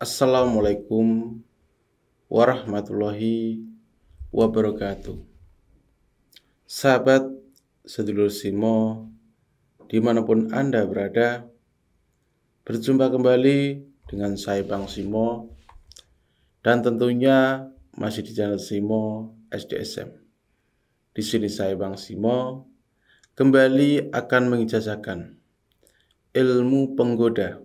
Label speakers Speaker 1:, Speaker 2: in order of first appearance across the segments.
Speaker 1: Assalamualaikum warahmatullahi wabarakatuh. Sahabat sedulur Simo, dimanapun Anda berada, berjumpa kembali dengan saya Bang Simo, dan tentunya masih di channel Simo SDSM. Di sini saya Bang Simo, kembali akan mengijazahkan ilmu penggoda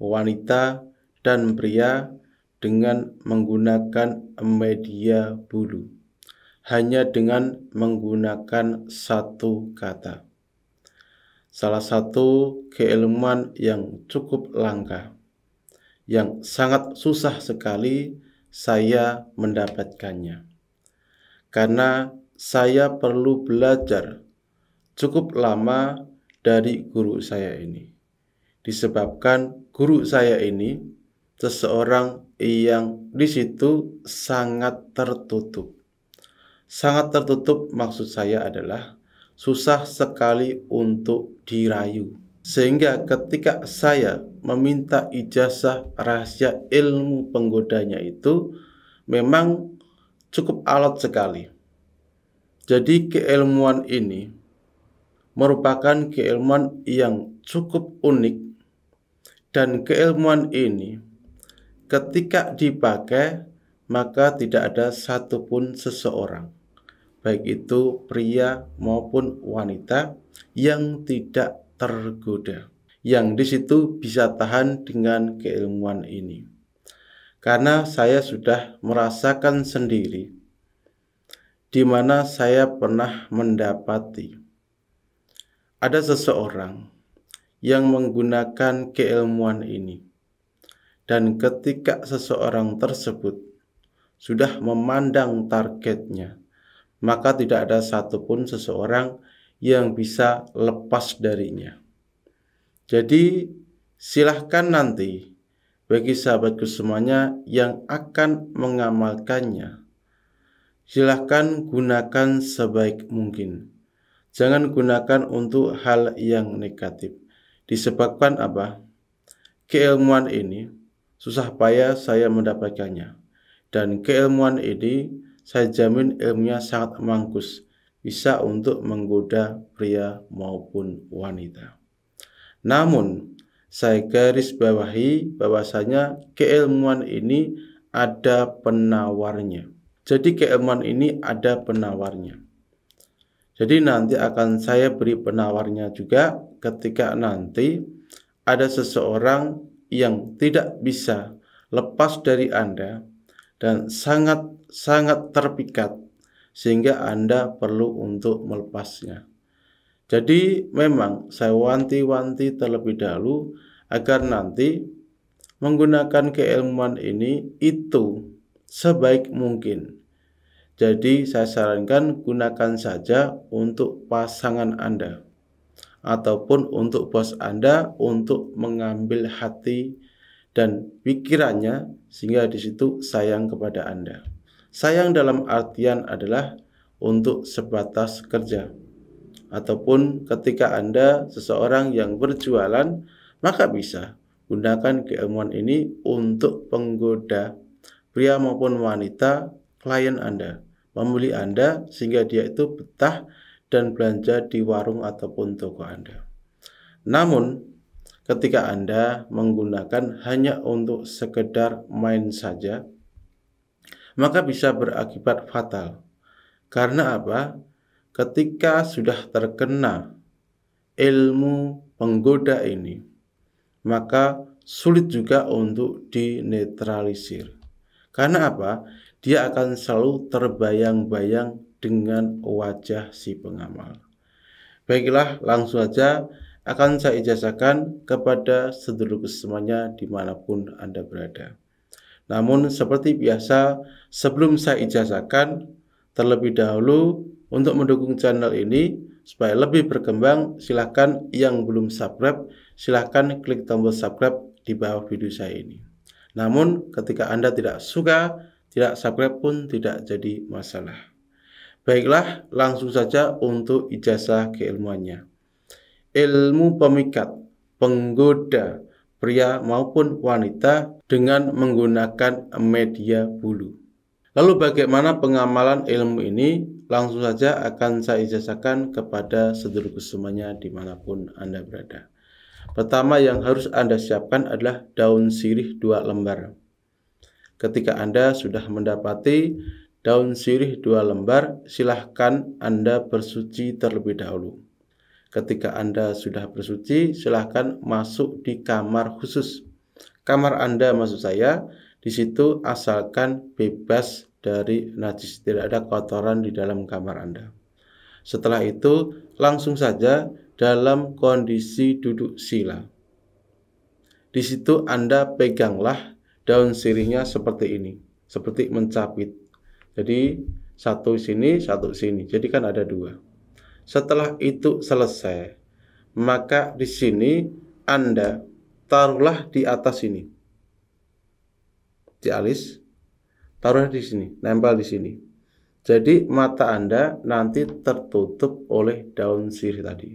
Speaker 1: wanita dan pria dengan menggunakan media bulu, hanya dengan menggunakan satu kata. Salah satu keilmuan yang cukup langka, yang sangat susah sekali saya mendapatkannya. Karena saya perlu belajar cukup lama dari guru saya ini. Disebabkan guru saya ini seseorang yang di situ sangat tertutup. Sangat tertutup maksud saya adalah susah sekali untuk dirayu. Sehingga ketika saya meminta ijazah rahasia ilmu penggodanya itu memang cukup alot sekali. Jadi keilmuan ini merupakan keilmuan yang cukup unik dan keilmuan ini ketika dipakai maka tidak ada satupun seseorang baik itu pria maupun wanita yang tidak tergoda yang di situ bisa tahan dengan keilmuan ini karena saya sudah merasakan sendiri di mana saya pernah mendapati ada seseorang yang menggunakan keilmuan ini dan ketika seseorang tersebut sudah memandang targetnya, maka tidak ada satupun seseorang yang bisa lepas darinya. Jadi, silahkan nanti bagi sahabatku semuanya yang akan mengamalkannya, silahkan gunakan sebaik mungkin. Jangan gunakan untuk hal yang negatif. Disebabkan apa? Keilmuan ini susah payah saya mendapatkannya. Dan keilmuan ini saya jamin ilmunya sangat mangkus, bisa untuk menggoda pria maupun wanita. Namun, saya garis bawahi bahwasanya keilmuan ini ada penawarnya. Jadi keilmuan ini ada penawarnya. Jadi nanti akan saya beri penawarnya juga ketika nanti ada seseorang yang tidak bisa lepas dari Anda dan sangat-sangat terpikat sehingga Anda perlu untuk melepasnya. Jadi memang saya wanti-wanti terlebih dahulu agar nanti menggunakan keilmuan ini itu sebaik mungkin. Jadi saya sarankan gunakan saja untuk pasangan Anda ataupun untuk bos Anda untuk mengambil hati dan pikirannya sehingga di situ sayang kepada Anda. Sayang dalam artian adalah untuk sebatas kerja ataupun ketika Anda seseorang yang berjualan maka bisa gunakan keilmuan ini untuk penggoda pria maupun wanita klien Anda membeli Anda sehingga dia itu betah dan belanja di warung ataupun toko Anda. Namun, ketika Anda menggunakan hanya untuk sekedar main saja, maka bisa berakibat fatal. Karena apa? Ketika sudah terkena ilmu penggoda ini, maka sulit juga untuk dinetralisir. Karena apa? Dia akan selalu terbayang-bayang dengan wajah si pengamal. Baiklah, langsung saja akan saya ijazahkan kepada sedulur semuanya dimanapun Anda berada. Namun seperti biasa, sebelum saya ijazahkan, terlebih dahulu untuk mendukung channel ini, supaya lebih berkembang, silahkan yang belum subscribe, silahkan klik tombol subscribe di bawah video saya ini. Namun ketika Anda tidak suka, tidak subscribe pun tidak jadi masalah. Baiklah, langsung saja untuk ijazah keilmuannya. Ilmu pemikat, penggoda, pria maupun wanita dengan menggunakan media bulu. Lalu bagaimana pengamalan ilmu ini? Langsung saja akan saya ijazahkan kepada seluruh semuanya dimanapun Anda berada. Pertama yang harus Anda siapkan adalah daun sirih dua lembar. Ketika Anda sudah mendapati daun sirih dua lembar, silahkan Anda bersuci terlebih dahulu. Ketika Anda sudah bersuci, silahkan masuk di kamar khusus. Kamar Anda maksud saya, di situ asalkan bebas dari najis, tidak ada kotoran di dalam kamar Anda. Setelah itu, langsung saja dalam kondisi duduk sila. Di situ Anda peganglah daun sirihnya seperti ini, seperti mencapit jadi satu sini, satu sini. Jadi kan ada dua. Setelah itu selesai, maka di sini Anda taruhlah di atas sini. Di alis, taruhlah di sini, nempel di sini. Jadi mata Anda nanti tertutup oleh daun sirih tadi.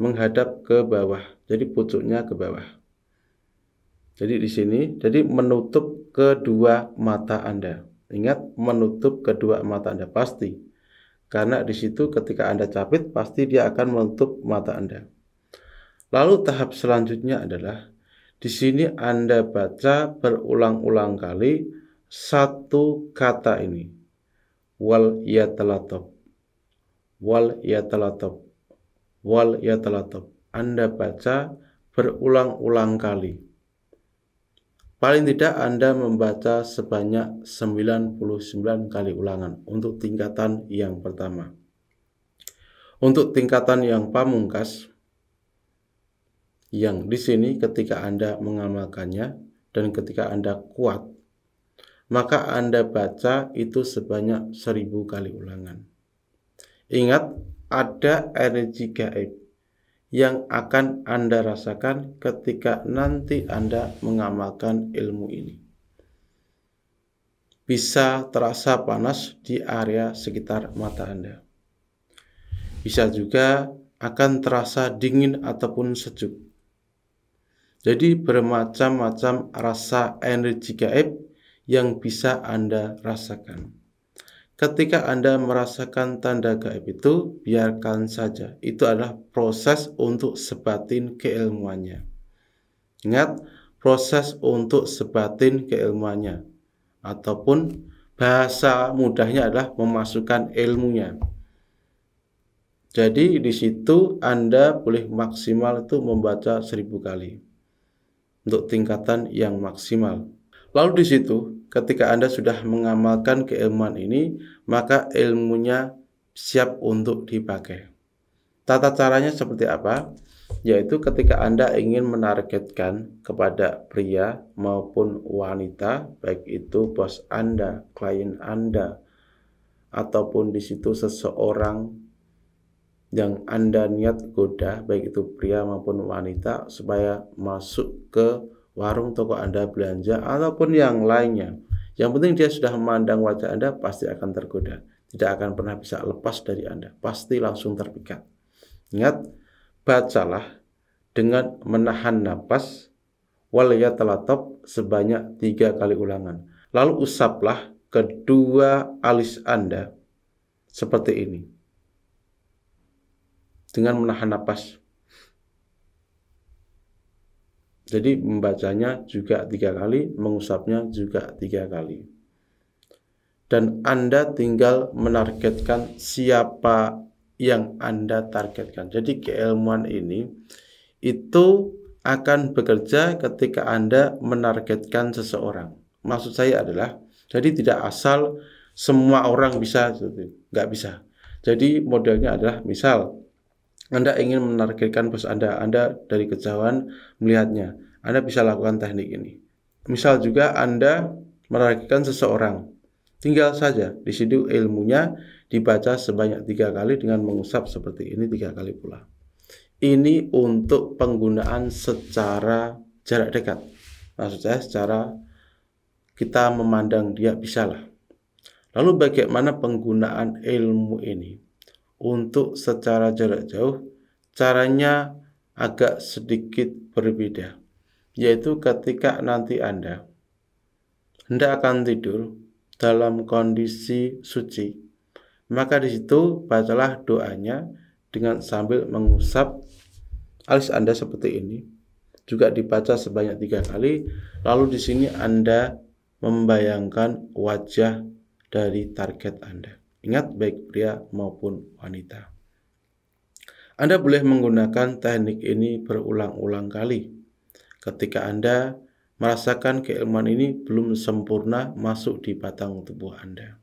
Speaker 1: Menghadap ke bawah. Jadi pucuknya ke bawah. Jadi di sini, jadi menutup kedua mata Anda. Ingat menutup kedua mata Anda pasti. Karena di situ ketika Anda capit pasti dia akan menutup mata Anda. Lalu tahap selanjutnya adalah di sini Anda baca berulang-ulang kali satu kata ini. Wal yatalatop. Wal yatalatop. Wal yatalatop. Anda baca berulang-ulang kali. Paling tidak Anda membaca sebanyak 99 kali ulangan untuk tingkatan yang pertama. Untuk tingkatan yang pamungkas, yang di sini ketika Anda mengamalkannya dan ketika Anda kuat, maka Anda baca itu sebanyak 1000 kali ulangan. Ingat, ada energi gaib yang akan Anda rasakan ketika nanti Anda mengamalkan ilmu ini. Bisa terasa panas di area sekitar mata Anda. Bisa juga akan terasa dingin ataupun sejuk. Jadi bermacam-macam rasa energi gaib yang bisa Anda rasakan. Ketika Anda merasakan tanda gaib itu, biarkan saja. Itu adalah proses untuk sebatin keilmuannya. Ingat, proses untuk sebatin keilmuannya. Ataupun bahasa mudahnya adalah memasukkan ilmunya. Jadi di situ Anda boleh maksimal itu membaca seribu kali untuk tingkatan yang maksimal. Lalu di situ ketika Anda sudah mengamalkan keilmuan ini, maka ilmunya siap untuk dipakai. Tata caranya seperti apa? Yaitu ketika Anda ingin menargetkan kepada pria maupun wanita, baik itu bos Anda, klien Anda, ataupun di situ seseorang yang Anda niat goda, baik itu pria maupun wanita, supaya masuk ke warung, toko Anda belanja, ataupun yang lainnya. Yang penting dia sudah memandang wajah Anda, pasti akan tergoda. Tidak akan pernah bisa lepas dari Anda. Pasti langsung terpikat. Ingat, bacalah dengan menahan napas, wal sebanyak tiga kali ulangan. Lalu usaplah kedua alis Anda seperti ini. Dengan menahan nafas. Jadi membacanya juga tiga kali, mengusapnya juga tiga kali. Dan Anda tinggal menargetkan siapa yang Anda targetkan. Jadi keilmuan ini itu akan bekerja ketika Anda menargetkan seseorang. Maksud saya adalah, jadi tidak asal semua orang bisa, nggak bisa. Jadi modelnya adalah misal anda ingin menargetkan bos Anda, Anda dari kejauhan melihatnya. Anda bisa lakukan teknik ini. Misal juga Anda menargetkan seseorang. Tinggal saja di situ ilmunya dibaca sebanyak tiga kali dengan mengusap seperti ini tiga kali pula. Ini untuk penggunaan secara jarak dekat. Maksud saya secara kita memandang dia bisalah. Lalu bagaimana penggunaan ilmu ini? untuk secara jarak jauh caranya agak sedikit berbeda yaitu ketika nanti Anda hendak akan tidur dalam kondisi suci maka di situ bacalah doanya dengan sambil mengusap alis Anda seperti ini juga dibaca sebanyak tiga kali lalu di sini Anda membayangkan wajah dari target Anda Ingat baik pria maupun wanita. Anda boleh menggunakan teknik ini berulang-ulang kali. Ketika Anda merasakan keilmuan ini belum sempurna masuk di batang tubuh Anda.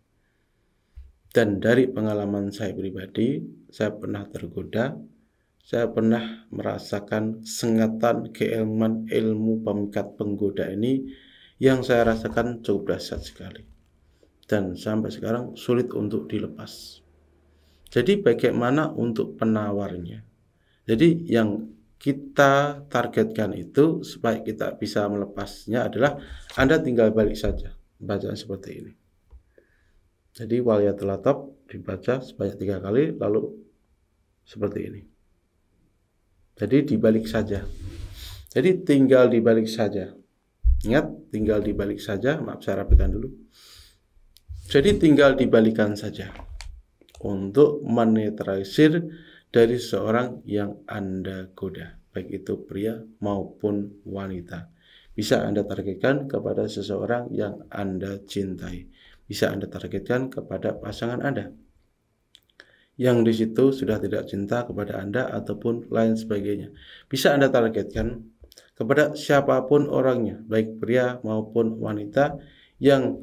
Speaker 1: Dan dari pengalaman saya pribadi, saya pernah tergoda, saya pernah merasakan sengatan keilmuan ilmu pemikat penggoda ini yang saya rasakan cukup dahsyat sekali dan sampai sekarang sulit untuk dilepas. Jadi bagaimana untuk penawarnya? Jadi yang kita targetkan itu supaya kita bisa melepasnya adalah Anda tinggal balik saja bacaan seperti ini. Jadi waliyatul dibaca sebanyak tiga kali lalu seperti ini. Jadi dibalik saja. Jadi tinggal dibalik saja. Ingat, tinggal dibalik saja. Maaf saya rapikan dulu. Jadi tinggal dibalikan saja untuk menetralisir dari seorang yang Anda goda, baik itu pria maupun wanita. Bisa Anda targetkan kepada seseorang yang Anda cintai. Bisa Anda targetkan kepada pasangan Anda. Yang di situ sudah tidak cinta kepada Anda ataupun lain sebagainya. Bisa Anda targetkan kepada siapapun orangnya, baik pria maupun wanita yang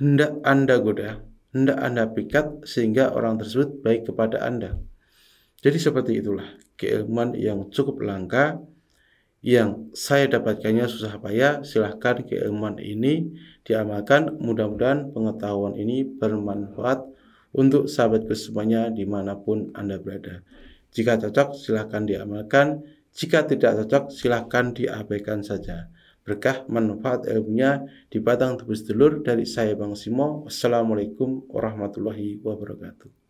Speaker 1: hendak Anda goda, hendak Anda pikat sehingga orang tersebut baik kepada Anda. Jadi seperti itulah keilmuan yang cukup langka yang saya dapatkannya susah payah. Silahkan keilmuan ini diamalkan. Mudah-mudahan pengetahuan ini bermanfaat untuk sahabat semuanya dimanapun Anda berada. Jika cocok silahkan diamalkan, jika tidak cocok silahkan diabaikan saja berkah manfaat ilmunya di batang tubuh sedulur dari saya Bang Simo. Wassalamualaikum warahmatullahi wabarakatuh.